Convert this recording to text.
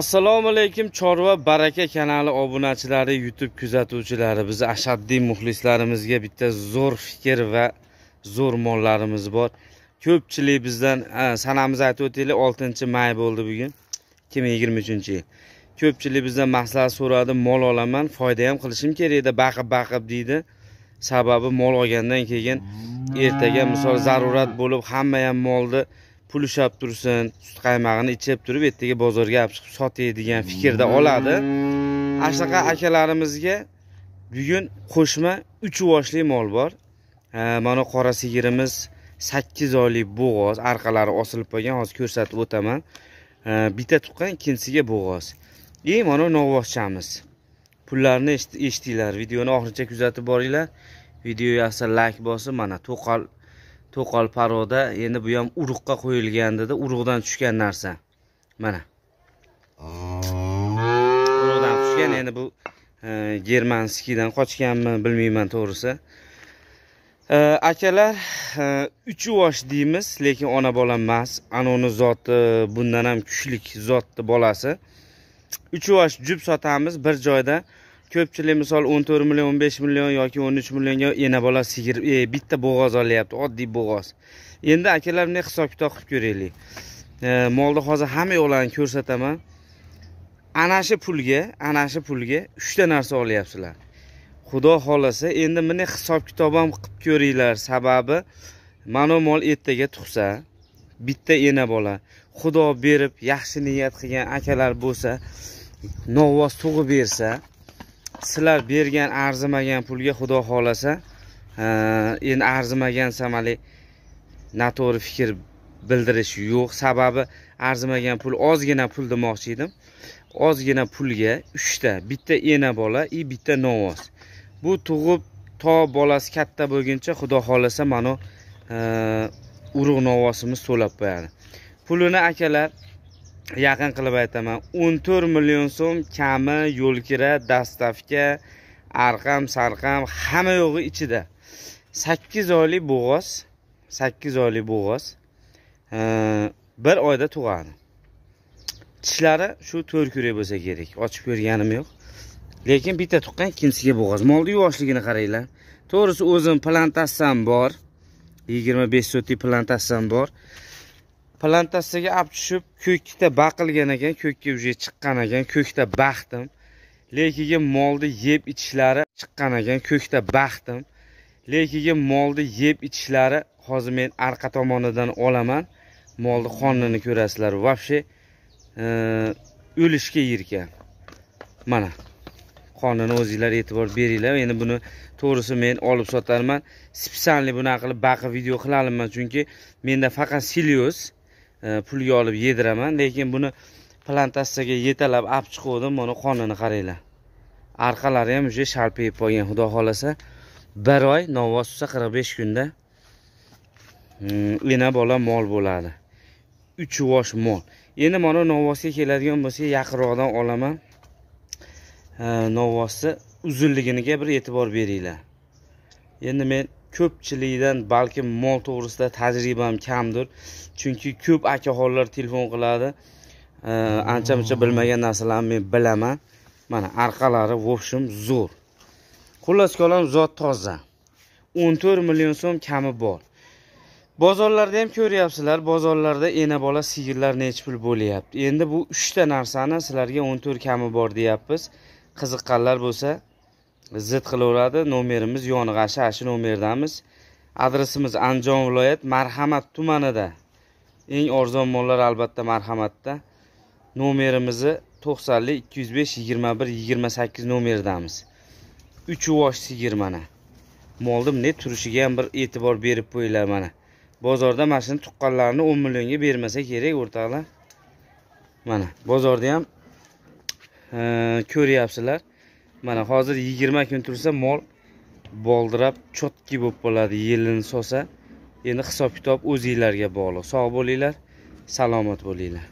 assalomu alaykum chorva baraka kanali obunachilari youtube kuzatuvchilari biz ashaddiy muxlislarimizga bitta zo'r fikr va zo'r mollarimiz bor ko'pchilik bizdan sanamizni aytib o'tinglar oltinchi may bo'ldi bugun ikki ming yigirma uchinchi yil ko'pchilik bizdan maslahat so'radi mol olaman foyda ham qilishim kerakda baqib baqib deydi sababi mol olgandan keyin ertaga misol zarurat bo'lib hamma ham molni pul ushlab tursin sut qaymog'ini ichib turib ertaga bozorga olib chiqib sotay degan fikrda oladi ana shunaqa akalarimizga bugun qo'shma uch boshli mol bor mana qora sigirimiz sakkiz oylik bo'g'oz arqalari osilib qolgan hozir ko'rsatib o'taman bitta tuqqan ikkinchisiga bo'g'oz и mana novvoschamiz pullarni eshitdinglar videoni oxirigacha kuzatib boringlar videoga afsal layk bosib mana to'qal to'qol paroda endi bu ham urug'qa dedi urug'dan tushgan narsa mana urug'dan tushgan endi bu e, germanskiydan qochganmi bilmayman to'g'risi e, akalar e, yuvosh deymiz lekin ona bola emas anavni zoti bundan ham kuchlik zotni bolasi yuvosh jub sotamiz bir joyda ko'pchilik misol 14 million 15 million yoki 13 millionga ena bola sigir e, bitta bo'g'oz olyapti oddiy bo'g'oz endi akalar bunday hisob kitob qilib ko'raylik e, molni hozir hamma yoqlarini ko'rsataman ana shu pulga ana shu pulga 3 ta narsa olyapsizlar xudo xohlasa endi bunday hisob kitob ham qilib ko'ringlar sababi mana mol ertaga tug'sa bitta ena bola xudo berib yaxshi niyat qilgan akalar bo'lsa novvoz tug'ib bersa sizlar bergan arzimagan pulga xudo xohlasa endi arzimagan samali noto'g'ri fikr bildirish yo'q sababi arzimagan pul ozgina pul demoqchi edim ozgina pulga uchta bitta ena bola и bitta novoz bu tug'ib to bolasi katta bo'lguncha xudo xohlasa mana urug' novosimiz to'lab qo'yadi pulini akalar yaqin qilib aytaman 14 million so'm kami yo'lkira dastavka arqam sarqam hamma yo'g'i ichida 8 oylik bo'g'oz 8 oylik bo'g'oz e, bir oyda tug'adi tishlari shu to'rt kurak bo'lsa kerak ochib ko'rganim yo'q lekin bitta tuqqan ikkinchisiga bo'g'oz molni yuvoshligini qaranglar to'g'risi o'zim plantatsiyam bor yigirma besh sotlik plantatsiyam bor plantatsiyaga olib tushib ko'kda baqilgan ekan ko'kka уже chiqqan ekan ko'kda baxtim lekiga molni yeb ichishlari chiqqan ekan ko'kda baxtim lekiga molni yeb ichishlari hozir men orqa tomonidan olaman molni qonini ko'rasizlar вообще э, o'lishga yirkan mana qonini o'zinglar e'tibor beringlar endi buni to'g'risi men olib sotarman специальный bunaqa qilib baqa video qilaman chunki menda faqat silyoz E, pulga olib yediraman lekin buni plantatsiyaga yetalab olib chiquvdim mana qonini qaranglar arqalari ham уже sharpayib qolgan xudo xohlasa bir oy novvoz tutsa qirq besh kunda ena mm, bola mol bo'ladi uch vosh mol endi mana novvozga keladigan bo'lsak yaqinroqdan olaman e, novvozni uzunliginiga bir e'tibor beringlar endi men ko'pchilikdan balkim mol to'g'risida tajribam kamdir chunki ko'p akaxonlar telefon qiladi ancha muncha bilmagan narsalarni men bilaman mana orqalari в общем zo'r xullas kalom zot toza o'n to'rt million so'm kami bor bozorlarda ham ko'ryapsizlar bozorlarda ena bola sigirlar nechi pul bo'lyapti endi bu uchta narsani sizlarga o'n to'rt kami bor deyapmiz qiziqqanlar bo'lsa zid qilaveradi nomerimiz yonig'i ana shu nomerdamiz adresimiz andijon viloyat marhamat tumanida eng arzon mollar albatta marhamatda nomerimizni to'qsonlik ikki yuz besh yigirma bir yigirma sakkiz nomerdamiz uch yuvosh sigir mana molni bunday turishiga ham bir e'tibor berib qo'yinglar mana bozorda mana shuni tuqqanlarini o'n millionga bermasa kerak o'rtoqlar mana bozorda ham ko'ryapsizlar mana hozir yigirma kun tursa mol boldirab chotki bo'lib qoladi yelini solsa endi hisob kitob o'zinglarga bog'liq sog' bo'linglar salomat bo'linglar